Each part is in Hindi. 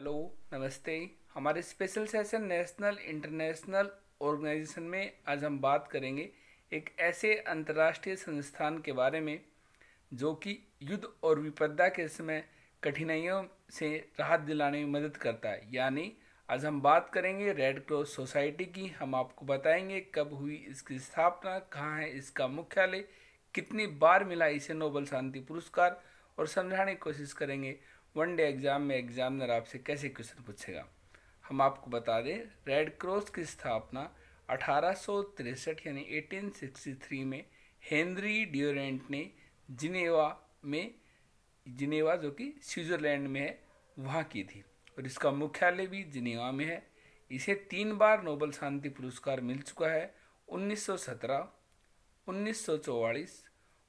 हेलो नमस्ते हमारे special session national international organisation में आज हम बात करेंगे एक ऐसे अंतर्राष्ट्रीय संस्थान के बारे में जो कि युद्ध और विपदा के समय कठिनाइयों से राहत दिलाने में मदद करता है यानी आज हम बात करेंगे रेड क्रॉस सोसाइटी की हम आपको बताएंगे कब हुई इसकी स्थापना कहाँ है इसका मुख्यालय कितनी बार मिला इसे नोबल शांति पुरस्कार और समझाने की कोशिश करेंगे वन डे एग्ज़ाम में एग्ज़ामिनर आपसे कैसे क्वेश्चन पूछेगा हम आपको बता दें रेड क्रॉस की स्थापना अठारह यानी 1863 में हेनरी ड्योरेंट ने जिनेवा में जिनेवा जो कि स्विट्ज़रलैंड में है वहाँ की थी और इसका मुख्यालय भी जिनेवा में है इसे तीन बार नोबल शांति पुरस्कार मिल चुका है 1917, 1944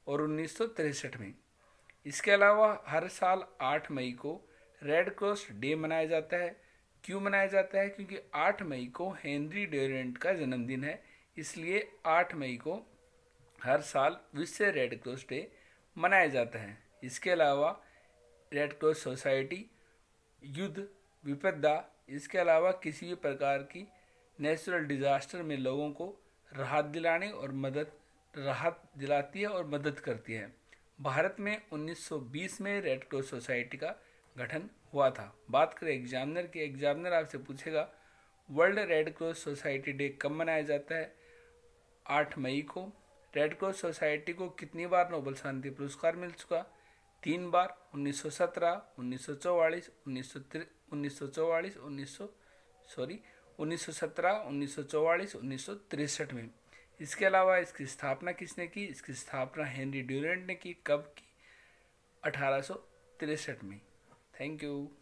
और उन्नीस में इसके अलावा हर साल आठ मई को रेड क्रॉस डे मनाया जाता है क्यों मनाया जाता है क्योंकि आठ मई को हेनरी डेरेंट का जन्मदिन है इसलिए आठ मई को हर साल विश्व रेड क्रॉस डे मनाया जाता है इसके अलावा रेड क्रॉस सोसाइटी युद्ध विपदा इसके अलावा किसी भी प्रकार की नेचुरल डिजास्टर में लोगों को राहत दिलाने और मदद राहत दिलाती है और मदद करती है भारत में 1920 में रेड क्रॉस सोसाइटी का गठन हुआ था बात करें एग्जामिनर की एग्जामिनर आपसे पूछेगा world red cross society day कब मनाया जाता है आठ मई को रेड क्रॉस सोसाइटी को कितनी बार नोबल शांति पुरस्कार मिल चुका तीन बार 1917, 1944, सत्रह उन्नीस सौ सॉरी उन्नीस सौ सत्रह में इसके अलावा इसकी स्थापना किसने की इसकी स्थापना हेनरी ड्यूरेंट ने की कब की अठारह में थैंक यू